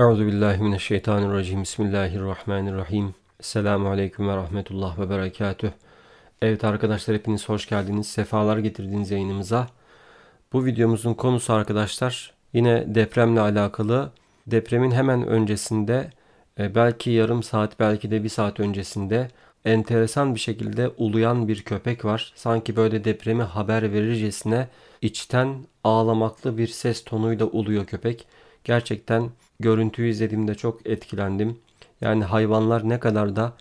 Euzu billahi mineşşeytanirracim. Bismillahirrahmanirrahim. Selamun aleyküm ve rahmetullah ve berekatüh. Evet arkadaşlar hepiniz hoş geldiniz. Sefalar getirdiniz yayınımıza. Bu videomuzun konusu arkadaşlar yine depremle alakalı. Depremin hemen öncesinde e, belki yarım saat belki de bir saat öncesinde enteresan bir şekilde uluyan bir köpek var. Sanki böyle depremi haber verircesine içten ağlamaklı bir ses tonuyla uluyor köpek. Gerçekten görüntüyü izlediğimde çok etkilendim. Yani hayvanlar ne kadar da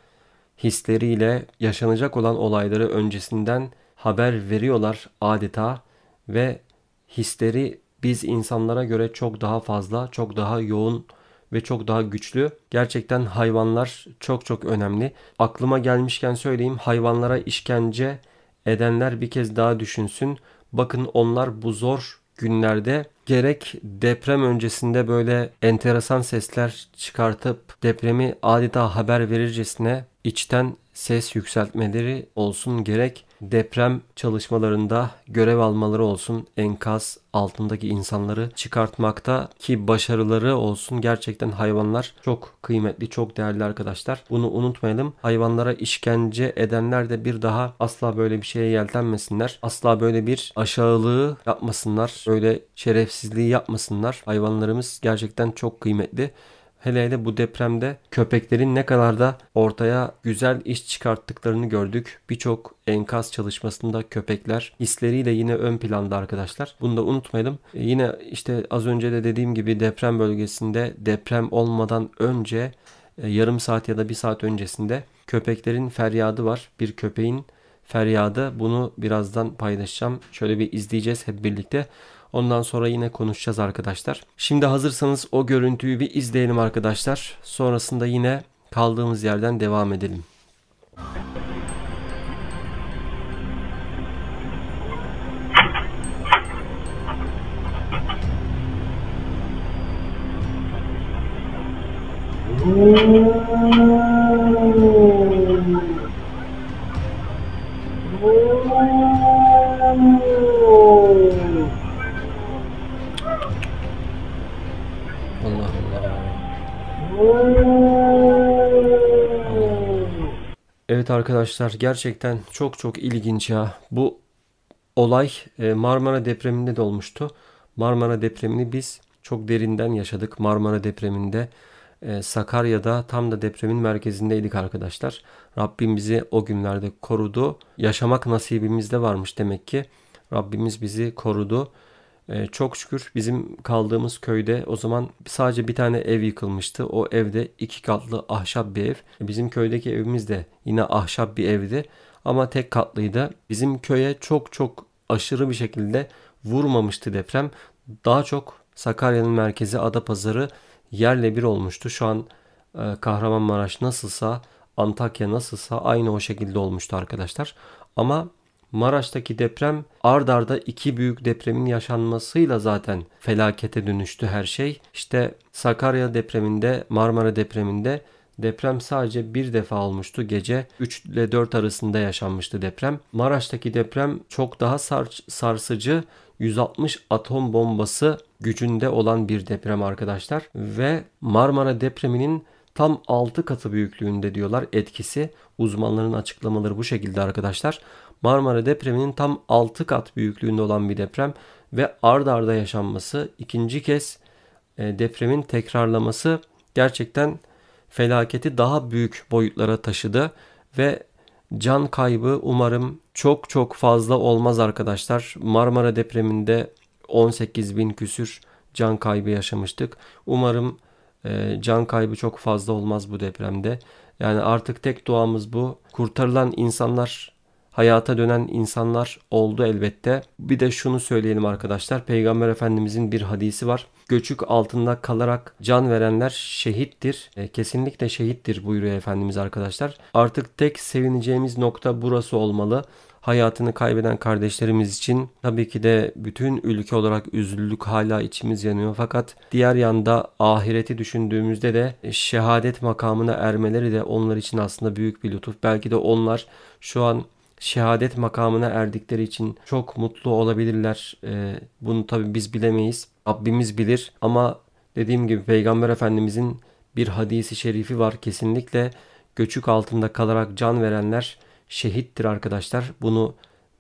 hisleriyle yaşanacak olan olayları öncesinden haber veriyorlar adeta ve hisleri biz insanlara göre çok daha fazla, çok daha yoğun ve çok daha güçlü. Gerçekten hayvanlar çok çok önemli. Aklıma gelmişken söyleyeyim hayvanlara işkence edenler bir kez daha düşünsün. Bakın onlar bu zor günlerde gerek deprem öncesinde böyle enteresan sesler çıkartıp depremi adeta haber verircesine içten ses yükseltmeleri olsun gerek deprem çalışmalarında görev almaları olsun enkaz altındaki insanları çıkartmakta ki başarıları olsun gerçekten hayvanlar çok kıymetli çok değerli arkadaşlar bunu unutmayalım hayvanlara işkence edenler de bir daha asla böyle bir şeye yeltenmesinler asla böyle bir aşağılığı yapmasınlar böyle şerefsizliği yapmasınlar hayvanlarımız gerçekten çok kıymetli Hele hele bu depremde köpeklerin ne kadar da ortaya güzel iş çıkarttıklarını gördük. Birçok enkaz çalışmasında köpekler hisleriyle yine ön planda arkadaşlar. Bunu da unutmayalım. E, yine işte az önce de dediğim gibi deprem bölgesinde deprem olmadan önce e, yarım saat ya da bir saat öncesinde köpeklerin feryadı var. Bir köpeğin feryadı. Bunu birazdan paylaşacağım. Şöyle bir izleyeceğiz hep birlikte. Ondan sonra yine konuşacağız arkadaşlar. Şimdi hazırsanız o görüntüyü bir izleyelim arkadaşlar. Sonrasında yine kaldığımız yerden devam edelim. Ooh. Evet arkadaşlar gerçekten çok çok ilginç ya. Bu olay e, Marmara depreminde de olmuştu. Marmara depremini biz çok derinden yaşadık. Marmara depreminde e, Sakarya'da tam da depremin merkezindeydik arkadaşlar. Rabbim bizi o günlerde korudu. Yaşamak nasibimizde varmış demek ki. Rabbimiz bizi korudu. Ee, çok şükür bizim kaldığımız köyde o zaman sadece bir tane ev yıkılmıştı. O evde iki katlı ahşap bir ev. Bizim köydeki evimiz de yine ahşap bir evdi ama tek katlıydı. Bizim köye çok çok aşırı bir şekilde vurmamıştı deprem. Daha çok Sakarya'nın merkezi Adapazarı yerle bir olmuştu. Şu an e, Kahramanmaraş nasılsa Antakya nasılsa aynı o şekilde olmuştu arkadaşlar. Ama Maraş'taki deprem ard arda iki büyük depremin yaşanmasıyla zaten felakete dönüştü her şey. İşte Sakarya depreminde, Marmara depreminde Deprem sadece bir defa olmuştu gece 3 ile 4 arasında yaşanmıştı deprem. Maraş'taki deprem çok daha sar- sarsıcı 160 atom bombası gücünde olan bir deprem arkadaşlar ve Marmara depreminin Tam 6 katı büyüklüğünde diyorlar etkisi. Uzmanların açıklamaları bu şekilde arkadaşlar. Marmara depreminin tam 6 kat büyüklüğünde olan bir deprem ve ard arda yaşanması ikinci kez e, depremin tekrarlaması gerçekten felaketi daha büyük boyutlara taşıdı ve can kaybı umarım çok çok fazla olmaz arkadaşlar. Marmara depreminde 18 bin küsür can kaybı yaşamıştık. Umarım ee, can kaybı çok fazla olmaz bu depremde. Yani artık tek duamız bu. Kurtarılan insanlar, hayata dönen insanlar oldu elbette. Bir de şunu söyleyelim arkadaşlar. Peygamber Efendimizin bir hadisi var göçük altında kalarak can verenler şehittir. E, kesinlikle şehittir buyuruyor Efendimiz arkadaşlar. Artık tek sevineceğimiz nokta burası olmalı hayatını kaybeden kardeşlerimiz için tabii ki de bütün ülke olarak üzüllük hala içimiz yanıyor fakat diğer yanda ahireti düşündüğümüzde de e, şehadet makamına ermeleri de onlar için aslında büyük bir lütuf. Belki de onlar şu an şehadet makamına erdikleri için çok mutlu olabilirler. Ee, bunu tabi biz bilemeyiz. Rabbimiz bilir ama dediğim gibi Peygamber Efendimizin bir hadisi şerifi var. Kesinlikle göçük altında kalarak can verenler şehittir arkadaşlar. Bunu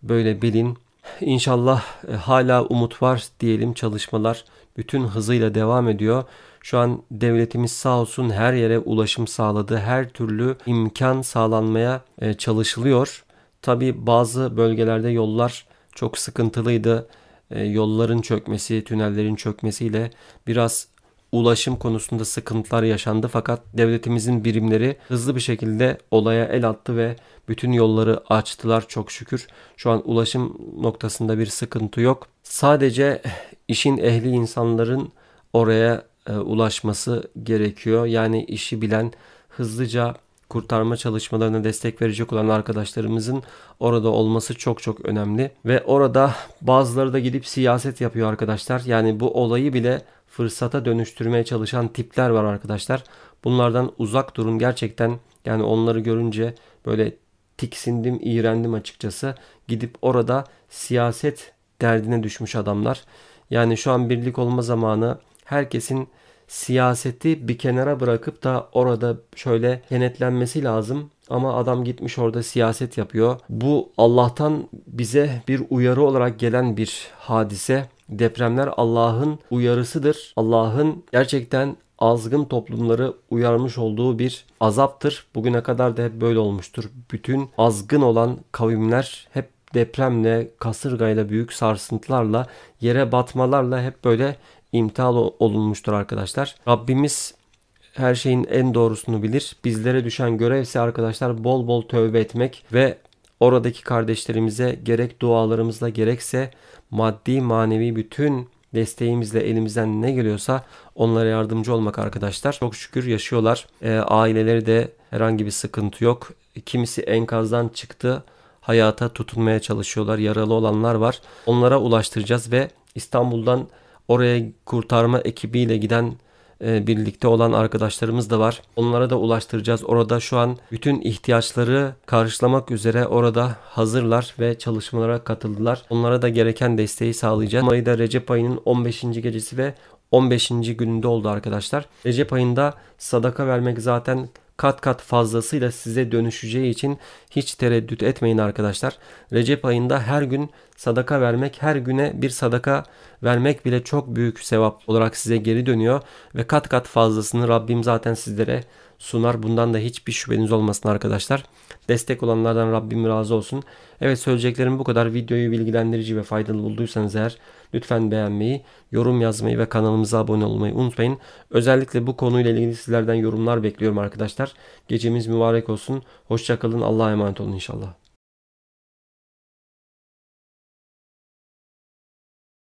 böyle bilin. İnşallah e, hala umut var diyelim çalışmalar bütün hızıyla devam ediyor. Şu an devletimiz sağ olsun her yere ulaşım sağladı. Her türlü imkan sağlanmaya e, çalışılıyor. Tabi bazı bölgelerde yollar çok sıkıntılıydı. E, yolların çökmesi, tünellerin çökmesiyle biraz ulaşım konusunda sıkıntılar yaşandı fakat devletimizin birimleri hızlı bir şekilde olaya el attı ve bütün yolları açtılar çok şükür. Şu an ulaşım noktasında bir sıkıntı yok. Sadece işin ehli insanların oraya e, ulaşması gerekiyor. Yani işi bilen hızlıca kurtarma çalışmalarına destek verecek olan arkadaşlarımızın orada olması çok çok önemli ve orada bazıları da gidip siyaset yapıyor arkadaşlar. Yani bu olayı bile fırsata dönüştürmeye çalışan tipler var arkadaşlar. Bunlardan uzak durun gerçekten. Yani onları görünce böyle tiksindim, iğrendim açıkçası. Gidip orada siyaset derdine düşmüş adamlar. Yani şu an birlik olma zamanı. Herkesin siyaseti bir kenara bırakıp da orada şöyle kenetlenmesi lazım. Ama adam gitmiş orada siyaset yapıyor. Bu Allah'tan bize bir uyarı olarak gelen bir hadise. Depremler Allah'ın uyarısıdır. Allah'ın gerçekten azgın toplumları uyarmış olduğu bir azaptır. Bugüne kadar da hep böyle olmuştur. Bütün azgın olan kavimler hep depremle, kasırgayla, büyük sarsıntılarla, yere batmalarla hep böyle imtihan olunmuştur arkadaşlar. Rabbimiz her şeyin en doğrusunu bilir. Bizlere düşen görev ise arkadaşlar bol bol tövbe etmek ve oradaki kardeşlerimize gerek dualarımızla gerekse maddi manevi bütün desteğimizle elimizden ne geliyorsa onlara yardımcı olmak arkadaşlar. Çok şükür yaşıyorlar. E, aileleri de herhangi bir sıkıntı yok. Kimisi enkazdan çıktı. Hayata tutunmaya çalışıyorlar. Yaralı olanlar var. Onlara ulaştıracağız ve İstanbul'dan Oraya kurtarma ekibiyle giden e, birlikte olan arkadaşlarımız da var. Onlara da ulaştıracağız. Orada şu an bütün ihtiyaçları karşılamak üzere orada hazırlar ve çalışmalara katıldılar. Onlara da gereken desteği sağlayacağız. Mayı'da Recep ayının 15. gecesi ve 15. gününde oldu arkadaşlar. Recep ayında sadaka vermek zaten kat kat fazlasıyla size dönüşeceği için hiç tereddüt etmeyin arkadaşlar. Recep ayında her gün sadaka vermek, her güne bir sadaka vermek bile çok büyük sevap olarak size geri dönüyor ve kat kat fazlasını Rabbim zaten sizlere sunar. Bundan da hiçbir şüpheniz olmasın arkadaşlar. Destek olanlardan Rabbim razı olsun. Evet söyleyeceklerim bu kadar. Videoyu bilgilendirici ve faydalı bulduysanız eğer lütfen beğenmeyi, yorum yazmayı ve kanalımıza abone olmayı unutmayın. Özellikle bu konuyla ilgili sizlerden yorumlar bekliyorum arkadaşlar. Gecemiz mübarek olsun. Hoşçakalın. Allah'a emanet olun inşallah.